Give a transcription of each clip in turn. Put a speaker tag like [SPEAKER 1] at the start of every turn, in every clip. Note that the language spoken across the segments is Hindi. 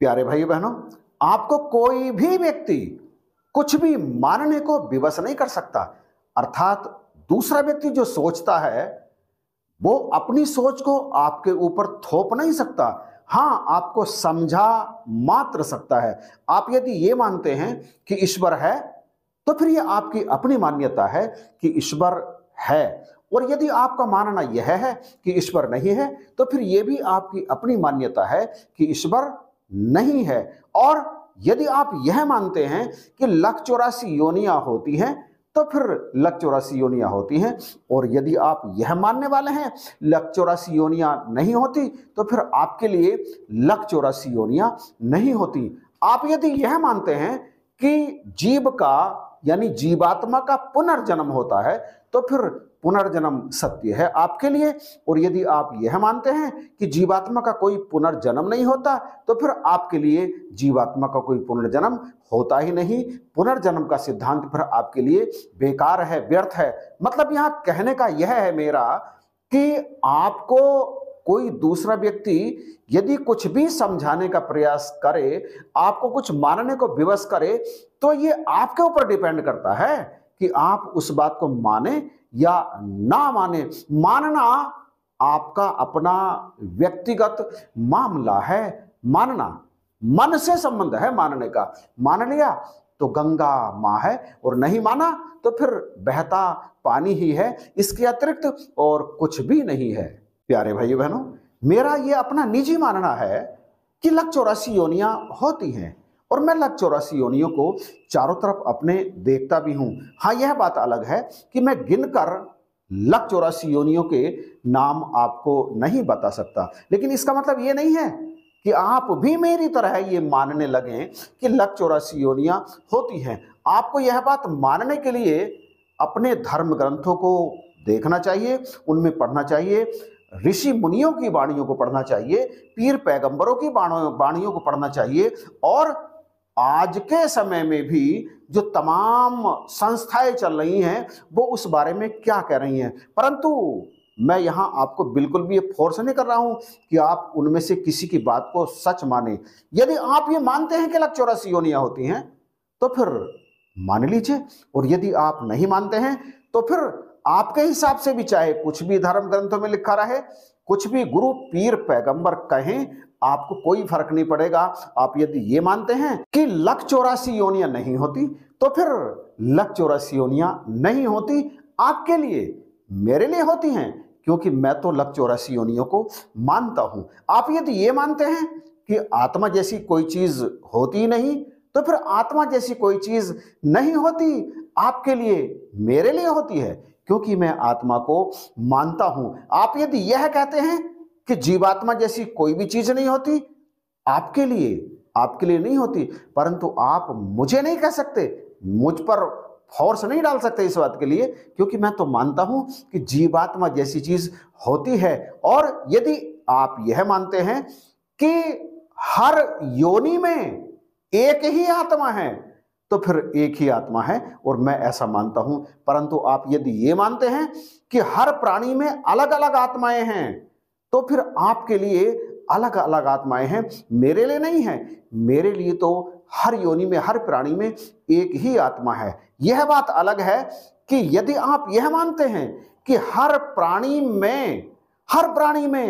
[SPEAKER 1] प्यारे भाई बहनों आपको कोई भी व्यक्ति कुछ भी मानने को विवश नहीं कर सकता अर्थात दूसरा व्यक्ति जो सोचता है वो अपनी सोच को आपके ऊपर थोप नहीं सकता हाँ आपको समझा मात्र सकता है आप यदि ये मानते हैं कि ईश्वर है तो फिर ये आपकी अपनी मान्यता है कि ईश्वर है और यदि आपका मानना यह है कि ईश्वर नहीं है तो फिर यह भी आपकी अपनी मान्यता है कि ईश्वर नहीं है और यदि आप यह मानते हैं कि लक चौरासी योनिया होती हैं तो फिर लक चौरासी योनिया होती हैं और यदि आप यह मानने वाले हैं लक चौरासी योनिया नहीं होती तो फिर आपके लिए लक चौरासी योनिया नहीं होती आप यदि यह मानते हैं कि जीव का यानी जीवात्मा का पुनर्जन्म होता है तो फिर पुनर्जन्म सत्य है आपके लिए और यदि आप यह मानते हैं कि जीवात्मा का कोई पुनर्जन्म नहीं होता तो फिर आपके लिए जीवात्मा का कोई पुनर्जन्म होता ही नहीं पुनर्जन्म का सिद्धांत फिर आपके लिए बेकार है व्यर्थ है मतलब यहां कहने का यह है मेरा कि आपको कोई दूसरा व्यक्ति यदि कुछ भी समझाने का प्रयास करे आपको कुछ मानने को विवश करे तो ये आपके ऊपर डिपेंड करता है कि आप उस बात को माने या ना माने मानना आपका अपना व्यक्तिगत मामला है मानना मन से संबंध है मानने का मान लिया तो गंगा माँ है और नहीं माना तो फिर बहता पानी ही है इसके अतिरिक्त और कुछ भी नहीं है प्यारे भाई बहनों मेरा ये अपना निजी मानना है कि लक चौरासी योनियां होती हैं और मैं लाख चौरासी योनियों को चारों तरफ अपने देखता भी हूँ हाँ यह बात अलग है कि मैं गिनकर लाख चौरासी योनियों के नाम आपको नहीं बता सकता लेकिन इसका मतलब ये नहीं है कि आप भी मेरी तरह ये मानने लगे कि लग चौरासी योनिया होती हैं आपको यह बात मानने के लिए अपने धर्म ग्रंथों को देखना चाहिए उनमें पढ़ना चाहिए ऋषि मुनियों की वाणियों को पढ़ना चाहिए पीर पैगंबरों की वाणियों को पढ़ना चाहिए और आज के समय में भी जो तमाम संस्थाएं चल रही हैं वो उस बारे में क्या कह रही हैं परंतु मैं यहाँ आपको बिल्कुल भी ये फोर्स नहीं कर रहा हूँ कि आप उनमें से किसी की बात को सच माने यदि आप ये मानते हैं कि लग चौरासी योनियाँ होती हैं तो फिर मान लीजिए और यदि आप नहीं मानते हैं तो फिर आपके हिसाब से भी चाहे कुछ भी धर्म ग्रंथों में लिखा रहे कुछ भी गुरु पीर पैगंबर कहें आपको कोई फर्क नहीं पड़ेगा आप यदि ये मानते हैं कि लक चौरासी योनिया नहीं होती तो फिर लक चौरासी योनिया नहीं होती आपके लिए मेरे लिए होती हैं क्योंकि मैं तो लक चौरासी योनियों को मानता हूं आप यदि ये मानते हैं कि आत्मा जैसी कोई चीज होती नहीं तो फिर आत्मा जैसी कोई चीज नहीं होती आपके लिए मेरे लिए होती है क्योंकि मैं आत्मा को मानता हूं आप यदि यह कहते हैं कि जीवात्मा जैसी कोई भी चीज नहीं होती आपके लिए आपके लिए नहीं होती परंतु आप मुझे नहीं कह सकते मुझ पर फोर्स नहीं डाल सकते इस बात के लिए क्योंकि मैं तो मानता हूं कि जीवात्मा जैसी चीज होती है और यदि आप यह मानते हैं कि हर योनि में एक ही आत्मा है तो फिर एक ही आत्मा है और मैं ऐसा मानता हूं परंतु आप यदि ये मानते हैं कि हर प्राणी में अलग अलग आत्माएं हैं तो फिर आपके लिए अलग अलग आत्माएं हैं मेरे लिए नहीं है मेरे लिए तो हर योनि में हर प्राणी में एक ही आत्मा है यह बात अलग है कि यदि आप यह मानते हैं कि हर प्राणी में हर प्राणी में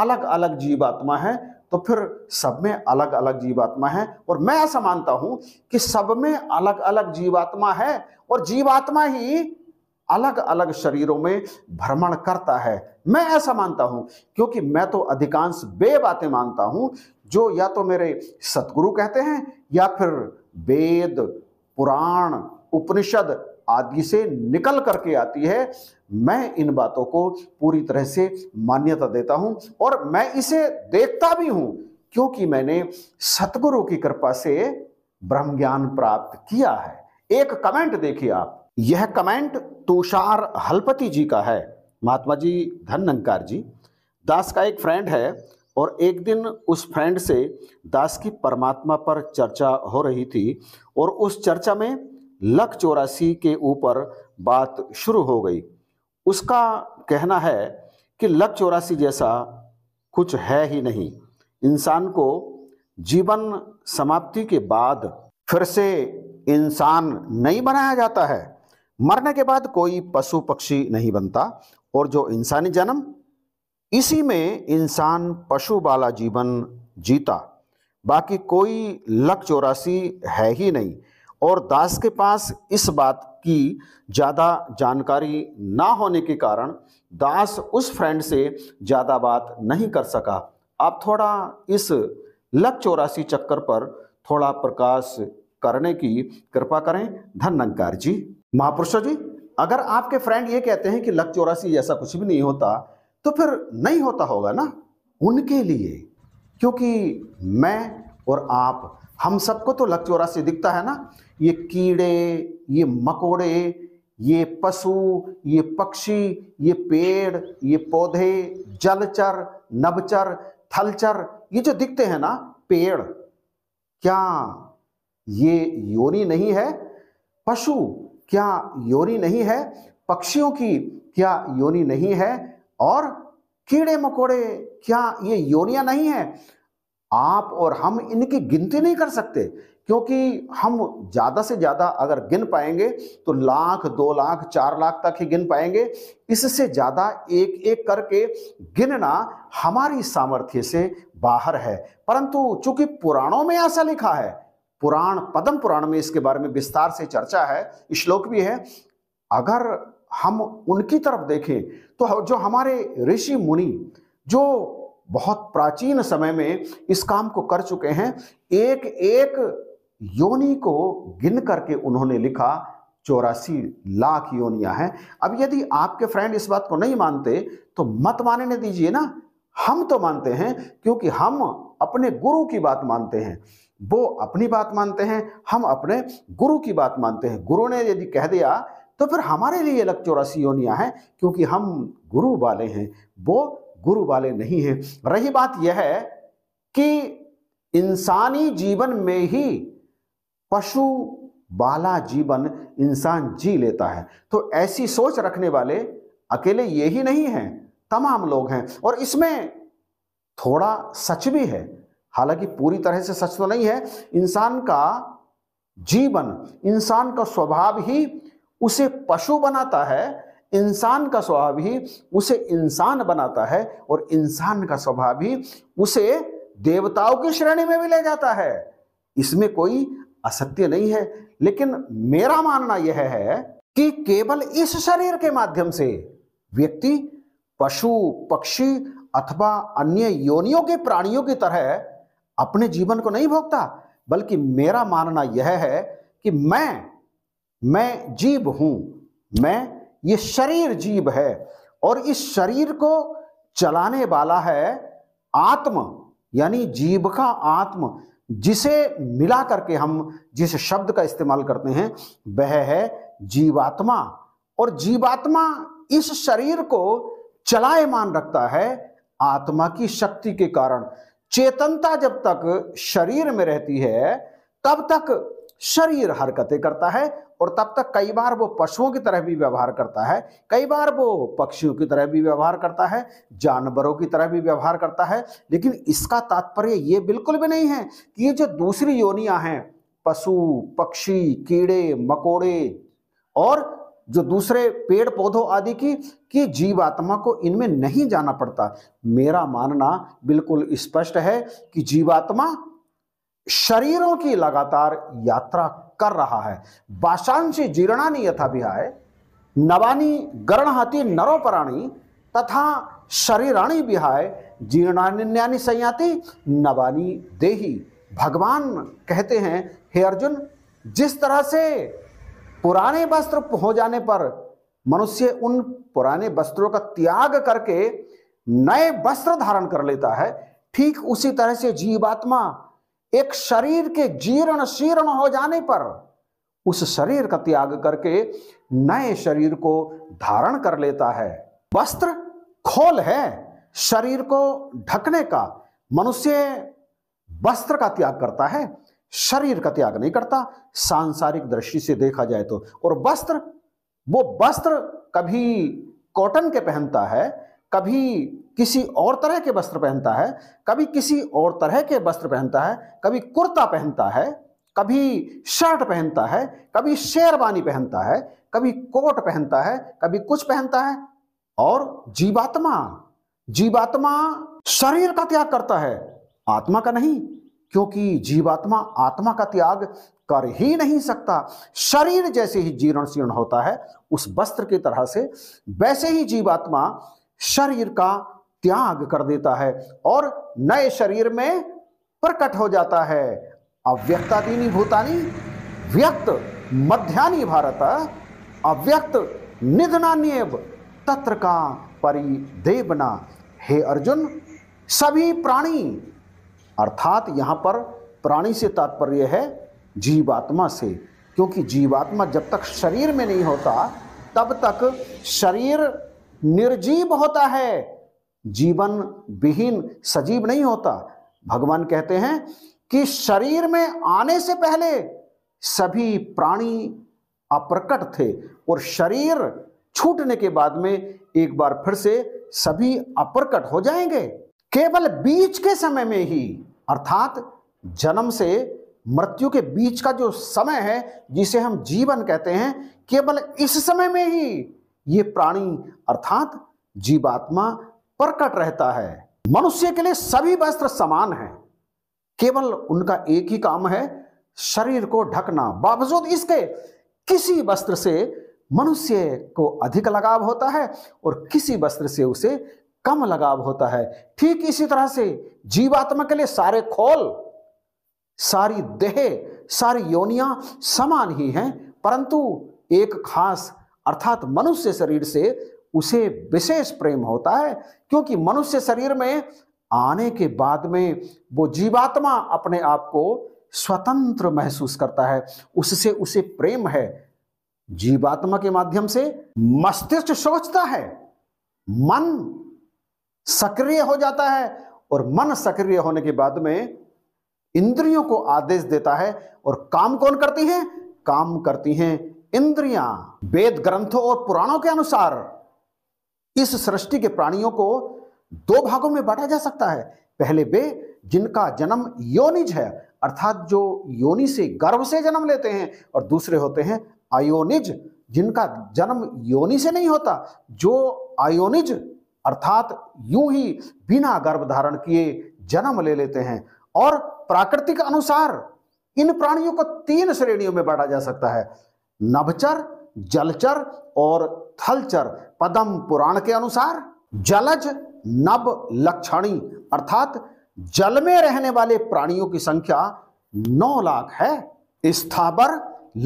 [SPEAKER 1] अलग अलग जीवात्मा है तो फिर सब में अलग अलग जीवात्मा है और मैं ऐसा मानता हूं कि सब में अलग अलग जीवात्मा है और जीवात्मा ही अलग अलग शरीरों में भ्रमण करता है मैं ऐसा मानता हूं क्योंकि मैं तो अधिकांश बे बातें मानता हूं जो या तो मेरे सतगुरु कहते हैं या फिर वेद पुराण उपनिषद आदि से निकल करके आती है मैं इन बातों को पूरी तरह से मान्यता देता हूं और मैं इसे देखता भी हूं क्योंकि मैंने सतगुरु की कृपा से ब्रह्म ज्ञान प्राप्त किया है एक कमेंट देखिए आप यह कमेंट तुषार हलपति जी का है महात्मा जी धन अंकार जी दास का एक फ्रेंड है और एक दिन उस फ्रेंड से दास की परमात्मा पर चर्चा हो रही थी और उस चर्चा में लख चौरासी के ऊपर बात शुरू हो गई उसका कहना है कि लख चौरासी जैसा कुछ है ही नहीं इंसान को जीवन समाप्ति के बाद फिर से इंसान नहीं बनाया जाता है मरने के बाद कोई पशु पक्षी नहीं बनता और जो इंसानी जन्म इसी में इंसान पशु वाला जीवन जीता बाकी कोई लक चौरासी है ही नहीं और दास के पास इस बात की ज़्यादा जानकारी ना होने के कारण दास उस फ्रेंड से ज़्यादा बात नहीं कर सका आप थोड़ा इस लक चौरासी चक्कर पर थोड़ा प्रकाश करने की कृपा करें धनंकार जी महापुरुषों जी अगर आपके फ्रेंड ये कहते हैं कि लक चौरासी ऐसा कुछ भी नहीं होता तो फिर नहीं होता होगा ना उनके लिए क्योंकि मैं और आप हम सबको तो लक चौरासी दिखता है ना ये कीड़े ये मकोड़े ये पशु ये पक्षी ये पेड़ ये पौधे जलचर नवचर थलचर ये जो दिखते हैं ना पेड़ क्या ये योनी नहीं है पशु क्या योनी नहीं है पक्षियों की क्या योनी नहीं है और कीड़े मकोड़े क्या ये योनिया नहीं है आप और हम इनकी गिनती नहीं कर सकते क्योंकि हम ज़्यादा से ज़्यादा अगर गिन पाएंगे तो लाख दो लाख चार लाख तक ही गिन पाएंगे इससे ज़्यादा एक एक करके गिनना हमारी सामर्थ्य से बाहर है परंतु चूंकि पुराणों में ऐसा लिखा है पुराण पद्म पुराण में इसके बारे में विस्तार से चर्चा है श्लोक भी है अगर हम उनकी तरफ देखें तो जो हमारे ऋषि मुनि जो बहुत प्राचीन समय में इस काम को कर चुके हैं एक एक योनि को गिन करके उन्होंने लिखा चौरासी लाख योनियां हैं अब यदि आपके फ्रेंड इस बात को नहीं मानते तो मत मानने दीजिए ना हम तो मानते हैं क्योंकि हम अपने गुरु की बात मानते हैं वो अपनी बात मानते हैं हम अपने गुरु की बात मानते हैं गुरु ने यदि कह दिया तो फिर हमारे लिए अलग चौरासी योनिया हैं क्योंकि हम गुरु वाले हैं वो गुरु वाले नहीं हैं रही बात यह है कि इंसानी जीवन में ही पशु बाला जीवन इंसान जी लेता है तो ऐसी सोच रखने वाले अकेले ये ही नहीं हैं तमाम लोग हैं और इसमें थोड़ा सच भी है हालांकि पूरी तरह से सच तो नहीं है इंसान का जीवन इंसान का स्वभाव ही उसे पशु बनाता है इंसान का स्वभाव ही उसे इंसान बनाता है और इंसान का स्वभाव ही उसे देवताओं की श्रेणी में भी ले जाता है इसमें कोई असत्य नहीं है लेकिन मेरा मानना यह है कि केवल इस शरीर के माध्यम से व्यक्ति पशु पक्षी अथवा अन्य योनियों के प्राणियों की तरह अपने जीवन को नहीं भोगता बल्कि मेरा मानना यह है कि मैं मैं जीव हूं मैं ये शरीर जीव है और इस शरीर को चलाने वाला है आत्म यानी जीव का आत्म जिसे मिला करके हम जिस शब्द का इस्तेमाल करते हैं वह है जीवात्मा और जीवात्मा इस शरीर को चलायमान रखता है आत्मा की शक्ति के कारण चेतनता जब तक शरीर में रहती है तब तक शरीर हरकतें करता है और तब तक कई बार वो पशुओं की तरह भी व्यवहार करता है कई बार वो पक्षियों की तरह भी व्यवहार करता है जानवरों की तरह भी व्यवहार करता है लेकिन इसका तात्पर्य ये बिल्कुल भी नहीं है कि ये जो दूसरी योनियाँ हैं पशु पक्षी कीड़े मकोड़े और जो दूसरे पेड़ पौधों आदि की कि जीवात्मा को इनमें नहीं जाना पड़ता मेरा मानना बिल्कुल स्पष्ट है कि जीवात्मा शरीरों की लगातार यात्रा कर रहा है बाशांशी जीर्णानी यथा विहाय नवानी गरणहाती नरोपराणी तथा शरीराणी विहाय जीर्णान्यानी संयाति नवानी देही भगवान कहते हैं हे अर्जुन जिस तरह से पुराने वस्त्र हो जाने पर मनुष्य उन पुराने वस्त्रों का त्याग करके नए वस्त्र धारण कर लेता है ठीक उसी तरह से जीवात्मा एक शरीर के जीर्ण शीर्ण हो जाने पर उस शरीर का त्याग करके नए शरीर को धारण कर लेता है वस्त्र खोल है शरीर को ढकने का मनुष्य वस्त्र का त्याग करता है शरीर का त्याग नहीं करता सांसारिक दृष्टि से देखा जाए तो और वस्त्र वो वस्त्र कभी कॉटन के पहनता है कभी किसी और तरह के वस्त्र पहनता है कभी किसी और तरह के वस्त्र पहनता है कभी कुर्ता पहनता है कभी शर्ट पहनता है कभी शेरवानी पहनता है कभी कोट पहनता है कभी कुछ पहनता है और जीवात्मा जीवात्मा शरीर का त्याग करता है आत्मा का नहीं क्योंकि जीवात्मा आत्मा का त्याग कर ही नहीं सकता शरीर जैसे ही जीर्ण शीर्ण होता है उस वस्त्र की तरह से वैसे ही जीवात्मा शरीर का त्याग कर देता है और नए शरीर में प्रकट हो जाता है अव्यक्तादीनी भूतानी व्यक्त मध्यानी भारत अव्यक्त निधनान्यव तत्र का परिदेवना हे अर्जुन सभी प्राणी अर्थात यहां पर प्राणी से तात्पर्य है जीवात्मा से क्योंकि जीवात्मा जब तक शरीर में नहीं होता तब तक शरीर निर्जीव होता है जीवन विहीन सजीव नहीं होता भगवान कहते हैं कि शरीर में आने से पहले सभी प्राणी अप्रकट थे और शरीर छूटने के बाद में एक बार फिर से सभी अप्रकट हो जाएंगे केवल बीच के समय में ही अर्थात जन्म से मृत्यु के बीच का जो समय है जिसे हम जीवन कहते हैं केवल इस समय में ही ये प्राणी अर्थात जीवात्मा प्रकट रहता है मनुष्य के लिए सभी वस्त्र समान हैं केवल उनका एक ही काम है शरीर को ढकना बावजूद इसके किसी वस्त्र से मनुष्य को अधिक लगाव होता है और किसी वस्त्र से उसे कम लगाव होता है ठीक इसी तरह से जीवात्मा के लिए सारे खोल सारी देह सारी योनिया समान ही हैं परंतु एक खास अर्थात मनुष्य शरीर से उसे विशेष प्रेम होता है क्योंकि मनुष्य शरीर में आने के बाद में वो जीवात्मा अपने आप को स्वतंत्र महसूस करता है उससे उसे प्रेम है जीवात्मा के माध्यम से मस्तिष्क सोचता है मन सक्रिय हो जाता है और मन सक्रिय होने के बाद में इंद्रियों को आदेश देता है और काम कौन करती हैं काम करती हैं इंद्रियां वेद ग्रंथों और पुराणों के अनुसार इस सृष्टि के प्राणियों को दो भागों में बांटा जा सकता है पहले वे जिनका जन्म योनिज है अर्थात जो योनि से गर्भ से जन्म लेते हैं और दूसरे होते हैं अयोनिज जिनका जन्म योनि से नहीं होता जो अयोनिज अर्थात यूं ही बिना गर्भ धारण किए जन्म ले लेते हैं और प्राकृतिक अनुसार इन प्राणियों को तीन श्रेणियों में बांटा जा सकता है नभचर जलचर और थलचर पदम पुराण के अनुसार जलज नभ लक्षणी अर्थात जल में रहने वाले प्राणियों की संख्या नौ लाख है स्थावर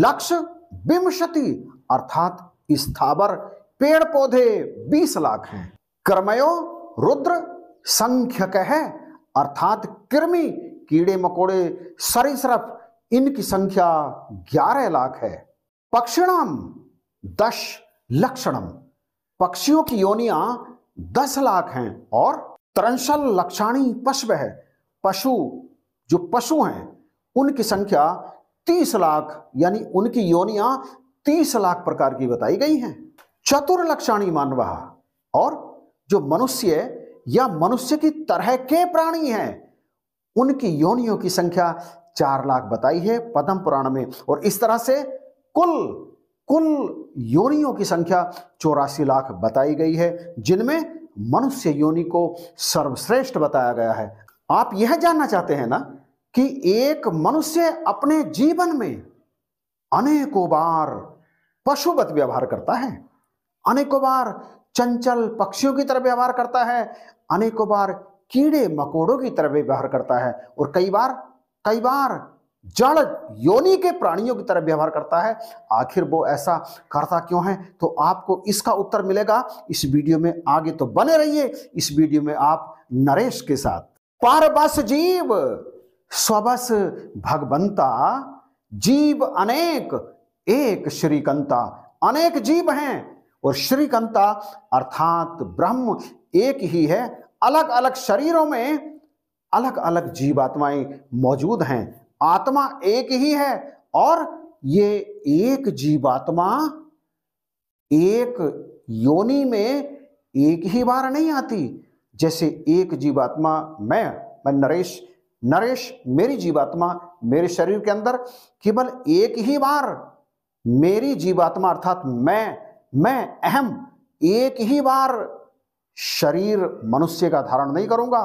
[SPEAKER 1] लक्ष्य विंशति अर्थात स्थावर पेड़ पौधे बीस लाख हैं क्रमयो रुद्र संख्यक है अर्थात कृमि कीड़े मकोड़े सरीसृप इनकी संख्या ग्यारह लाख है पक्षिणाम दश लक्षणम पक्षियों की योनिया दस लाख हैं और त्रंशल लक्षणी पशु है पशु जो पशु हैं उनकी संख्या तीस लाख यानी उनकी योनिया तीस लाख प्रकार की बताई गई हैं चतुर लक्षणी मानवा और जो मनुष्य या मनुष्य की तरह के प्राणी हैं उनकी योनियों की संख्या चार लाख बताई है पद्म पुराण में और इस तरह से कुल कुल योनियों की संख्या चौरासी लाख बताई गई है जिनमें मनुष्य योनि को सर्वश्रेष्ठ बताया गया है आप यह जानना चाहते हैं ना कि एक मनुष्य अपने जीवन में अनेकों बार पशुवत व्यवहार करता है अनेकों बार चंचल पक्षियों की तरह व्यवहार करता है अनेकों बार कीड़े मकोड़ों की तरह व्यवहार करता है और कई बार कई बार जड़ योनि के प्राणियों की तरह व्यवहार करता है आखिर वो ऐसा करता क्यों है तो आपको इसका उत्तर मिलेगा इस वीडियो में आगे तो बने रहिए इस वीडियो में आप नरेश के साथ पारबस जीव स्वबस भगवंता जीव अनेक एक श्रीकंता अनेक जीव हैं और श्रीकंता अर्थात ब्रह्म एक ही है अलग अलग शरीरों में अलग अलग जीवात्माएं मौजूद हैं आत्मा एक ही है और ये एक जीवात्मा एक योनि में एक ही बार नहीं आती जैसे एक जीवात्मा मैं मैं नरेश नरेश मेरी जीवात्मा मेरे शरीर के अंदर केवल एक ही बार मेरी जीवात्मा अर्थात मैं मैं अहम एक ही बार शरीर मनुष्य का धारण नहीं करूंगा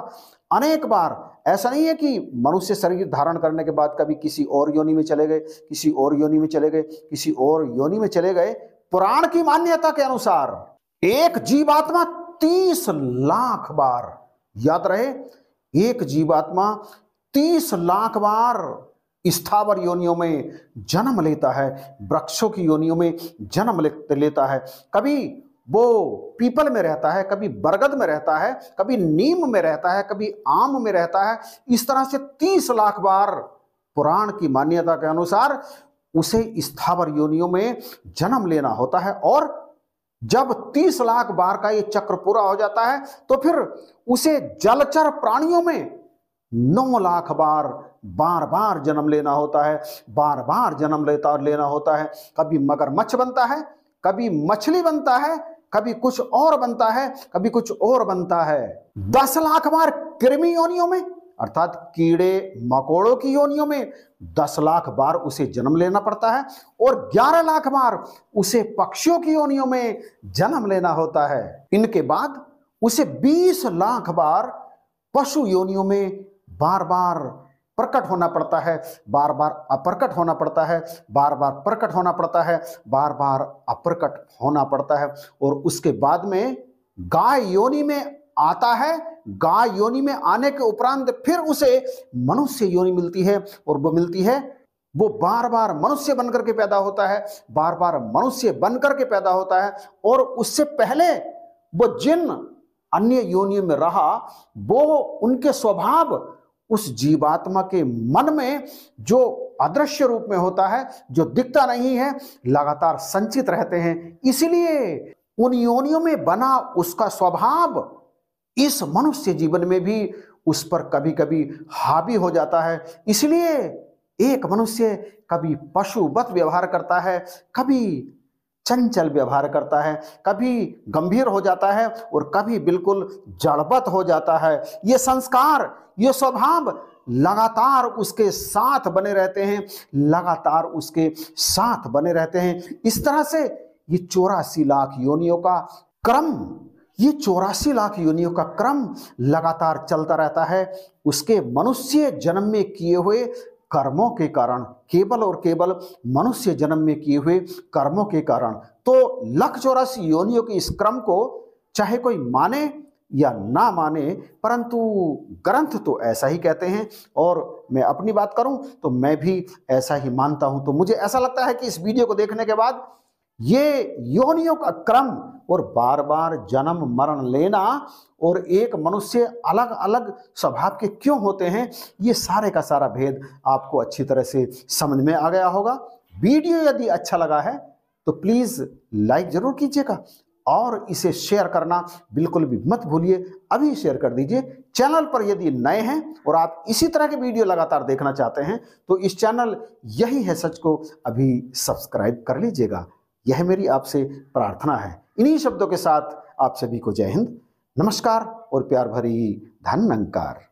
[SPEAKER 1] अनेक बार ऐसा नहीं है कि मनुष्य शरीर धारण करने के बाद कभी किसी और योनि में चले गए किसी और योनि में चले गए किसी और योनि में चले गए पुराण की मान्यता के अनुसार एक जीवात्मा तीस लाख बार याद रहे एक जीवात्मा तीस लाख बार स्थावर योनियों में जन्म लेता है वृक्षों की योनियों में जन्म लेता है कभी वो पीपल में रहता है कभी बरगद में रहता है कभी नीम में रहता है कभी आम में रहता है इस तरह से तीस लाख बार पुराण की मान्यता के अनुसार उसे स्थावर योनियों में जन्म लेना होता है और जब तीस लाख बार का ये चक्र पूरा हो जाता है तो फिर उसे जलचर प्राणियों में नौ लाख बार बार बार जन्म लेना होता है बार बार जन्म लेता लेना होता है कभी मगरमच्छ बनता है कभी मछली बनता है कभी कुछ और बनता है कभी कुछ और बनता है हम्म। दस लाख बार कृमि योनियों में अर्थात कीड़े मकोड़ों की योनियों में दस लाख बार उसे जन्म लेना पड़ता है और ग्यारह लाख बार उसे पक्षियों की योनियों में जन्म लेना होता है इनके बाद उसे बीस लाख बार पशु योनियों में बार बार प्रकट होना पड़ता है बार बार अप्रकट होना पड़ता है बार बार प्रकट होना पड़ता है बार बार अप्रकट होना पड़ता है और उसके बाद में गाय योनि में आता है गाय योनि में आने के उपरांत फिर उसे मनुष्य योनि मिलती है और वो मिलती है वो बार बार मनुष्य बनकर के पैदा होता है बार बार मनुष्य बनकर के पैदा होता है और उससे पहले वो जिन अन्य योनियों में रहा वो उनके स्वभाव उस जीवात्मा के मन में जो अदृश्य रूप में होता है जो दिखता नहीं है लगातार संचित रहते हैं इसलिए उन योनियों में बना उसका स्वभाव इस मनुष्य जीवन में भी उस पर कभी कभी हावी हो जाता है इसलिए एक मनुष्य कभी पशुवत व्यवहार करता है कभी चंचल व्यवहार करता है कभी गंभीर हो जाता है और कभी बिल्कुल जड़बत हो जाता है ये संस्कार ये स्वभाव लगातार उसके साथ बने रहते हैं लगातार उसके साथ बने रहते हैं इस तरह से ये चौरासी लाख योनियों का क्रम ये चौरासी लाख योनियों का क्रम लगातार चलता रहता है उसके मनुष्य जन्म में किए हुए कर्मों के कारण केवल और केवल मनुष्य जन्म में किए हुए कर्मों के कारण तो लख चौरासी योनियों के इस क्रम को चाहे कोई माने या ना माने परंतु ग्रंथ तो ऐसा ही कहते हैं और मैं अपनी बात करूं तो मैं भी ऐसा ही मानता हूं तो मुझे ऐसा लगता है कि इस वीडियो को देखने के बाद ये योनियों का क्रम और बार बार जन्म मरण लेना और एक मनुष्य अलग अलग स्वभाव के क्यों होते हैं ये सारे का सारा भेद आपको अच्छी तरह से समझ में आ गया होगा वीडियो यदि अच्छा लगा है तो प्लीज़ लाइक ज़रूर कीजिएगा और इसे शेयर करना बिल्कुल भी मत भूलिए अभी शेयर कर दीजिए चैनल पर यदि नए हैं और आप इसी तरह के वीडियो लगातार देखना चाहते हैं तो इस चैनल यही है सच को अभी सब्सक्राइब कर लीजिएगा यह मेरी आपसे प्रार्थना है इन्हीं शब्दों के साथ आप सभी को जय हिंद नमस्कार और प्यार भरी धन अंकार